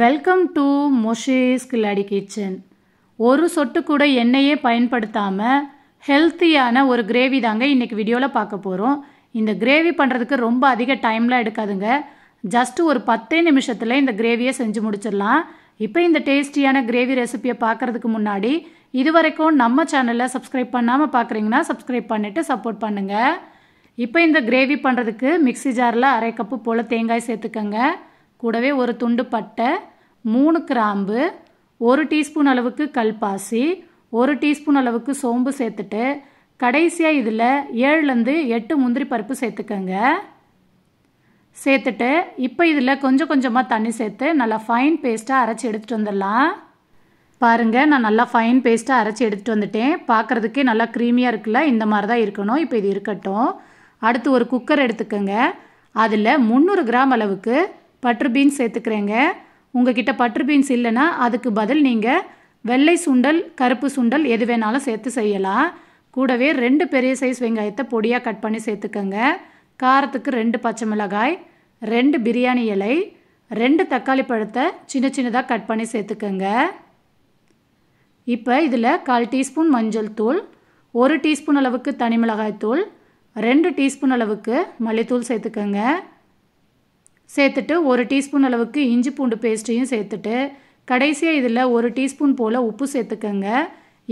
welcome to மொஷேஸ் கில்லாடி kitchen ஒரு சொட்டு கூட எண்ணெயே பயன்படுத்தாமல் ஹெல்த்தியான ஒரு கிரேவி தாங்க இன்றைக்கி வீடியோவில் பார்க்க போகிறோம் இந்த கிரேவி பண்ணுறதுக்கு ரொம்ப அதிக டைம்லாம் எடுக்காதுங்க ஜஸ்ட் ஒரு பத்தே நிமிஷத்தில் இந்த கிரேவியை செஞ்சு முடிச்சிடலாம் இப்போ இந்த டேஸ்டியான கிரேவி ரெசிப்பியை பார்க்குறதுக்கு முன்னாடி இது வரைக்கும் நம்ம சேனலில் சப்ஸ்கிரைப் பண்ணாமல் பார்க்குறீங்கன்னா சப்ஸ்கிரைப் பண்ணிவிட்டு சப்போர்ட் பண்ணுங்கள் இப்போ இந்த கிரேவி பண்ணுறதுக்கு மிக்சி ஜாரில் அரை கப்பு போல் தேங்காய் சேர்த்துக்கோங்க கூடவே ஒரு துண்டு பட்டை மூணு கிராம்பு ஒரு டீஸ்பூன் அளவுக்கு கல்பாசி ஒரு டீஸ்பூன் அளவுக்கு சோம்பு சேர்த்துட்டு கடைசியாக இதில் ஏழுலேருந்து எட்டு முந்திரி பருப்பு சேர்த்துக்கோங்க சேர்த்துட்டு இப்போ இதில் கொஞ்சம் கொஞ்சமாக தண்ணி சேர்த்து நல்லா ஃபைன் பேஸ்ட்டாக அரைச்சி எடுத்துகிட்டு வந்துடலாம் பாருங்கள் நான் நல்லா ஃபைன் பேஸ்ட்டாக அரைச்சி எடுத்துகிட்டு வந்துட்டேன் பார்க்குறதுக்கே நல்லா க்ரீமியாக இருக்குல்ல இந்த மாதிரி தான் இருக்கணும் இப்போ இது இருக்கட்டும் அடுத்து ஒரு குக்கர் எடுத்துக்கோங்க அதில் முந்நூறு கிராம் அளவுக்கு பட்ரு பீன்ஸ் சேர்த்துக்கிறேங்க உங்ககிட்ட பட்ரு பீன்ஸ் இல்லைன்னா அதுக்கு பதில் நீங்கள் வெள்ளை சுண்டல் கருப்பு சுண்டல் எது வேணாலும் சேர்த்து செய்யலாம் கூடவே ரெண்டு பெரிய சைஸ் வெங்காயத்தை பொடியாக கட் பண்ணி சேர்த்துக்கோங்க காரத்துக்கு ரெண்டு பச்சை மிளகாய் ரெண்டு பிரியாணி இலை ரெண்டு தக்காளி பழத்தை சின்ன சின்னதாக கட் பண்ணி சேர்த்துக்கோங்க இப்போ இதில் கால் டீஸ்பூன் மஞ்சள் தூள் ஒரு டீஸ்பூன் அளவுக்கு தனி மிளகாய் தூள் ரெண்டு டீஸ்பூன் அளவுக்கு மல்லித்தூள் சேர்த்துக்கோங்க சேர்த்துட்டு ஒரு டீஸ்பூன் அளவுக்கு இஞ்சி பூண்டு பேஸ்ட்டையும் சேர்த்துட்டு கடைசியாக இதில் ஒரு டீஸ்பூன் போல் உப்பு சேர்த்துக்கோங்க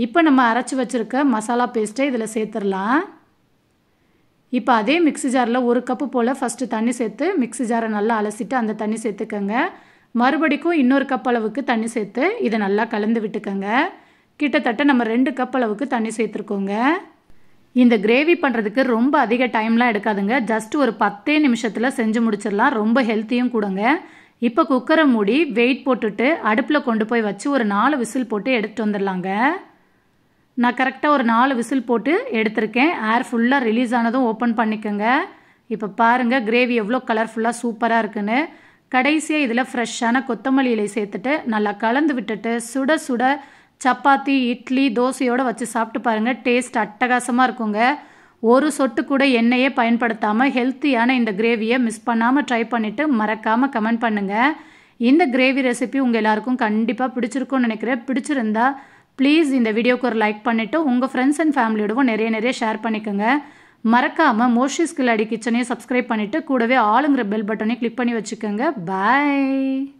இப்போ நம்ம அரைச்சி வச்சுருக்க மசாலா பேஸ்ட்டை இதில் சேர்த்துடலாம் இப்போ அதே மிக்ஸி ஜாரில் ஒரு கப்பு போல் ஃபஸ்ட்டு தண்ணி சேர்த்து மிக்ஸி ஜாரை நல்லா அலசிட்டு அந்த தண்ணி சேர்த்துக்கோங்க மறுபடிக்கும் இன்னொரு கப் அளவுக்கு தண்ணி சேர்த்து இதை நல்லா கலந்து விட்டுக்கோங்க கிட்டத்தட்ட நம்ம ரெண்டு கப் அளவுக்கு தண்ணி சேர்த்துருக்கோங்க இந்த கிரேவி பண்ணுறதுக்கு ரொம்ப அதிக டைம்லாம் எடுக்காதுங்க ஜஸ்ட் ஒரு பத்தே நிமிஷத்தில் செஞ்சு முடிச்சிடலாம் ரொம்ப ஹெல்த்தியும் கூடங்க இப்போ குக்கரை மூடி வெயிட் போட்டுட்டு அடுப்பில் கொண்டு போய் வச்சு ஒரு நாலு விசில் போட்டு எடுத்துகிட்டு வந்துடலாங்க நான் கரெக்டாக ஒரு நாலு விசில் போட்டு எடுத்திருக்கேன் ஏர் ஃபுல்லாக ரிலீஸ் ஆனதும் ஓப்பன் பண்ணிக்கோங்க இப்போ பாருங்கள் கிரேவி எவ்வளோ கலர்ஃபுல்லாக சூப்பராக இருக்குன்னு கடைசியாக இதில் ஃப்ரெஷ்ஷான கொத்தமல்லி சேர்த்துட்டு நல்லா கலந்து விட்டுட்டு சுட சுட சப்பாத்தி இட்லி தோசையோடு வச்சு சாப்பிட்டு பாருங்கள் டேஸ்ட் அட்டகாசமாக இருக்குங்க ஒரு சொட்டு கூட எண்ணெயே பயன்படுத்தாமல் ஹெல்த்தியான இந்த கிரேவியை மிஸ் பண்ணாமல் ட்ரை பண்ணிவிட்டு மறக்காமல் கமெண்ட் பண்ணுங்கள் இந்த கிரேவி ரெசிபி உங்கள் எல்லாருக்கும் கண்டிப்பாக பிடிச்சிருக்கும்னு நினைக்கிறேன் பிடிச்சிருந்தா ப்ளீஸ் இந்த வீடியோக்கு ஒரு லைக் பண்ணிவிட்டு உங்கள் ஃப்ரெண்ட்ஸ் அண்ட் ஃபேமிலியோடவும் நிறைய நிறைய ஷேர் பண்ணிக்கோங்க மறக்காமல் ஸ்கில் அடி கிச்சனையும் சப்ஸ்கிரைப் பண்ணிவிட்டு கூடவே ஆளுங்கிற பெல் பட்டனையும் கிளிக் பண்ணி வச்சுக்கோங்க பாய்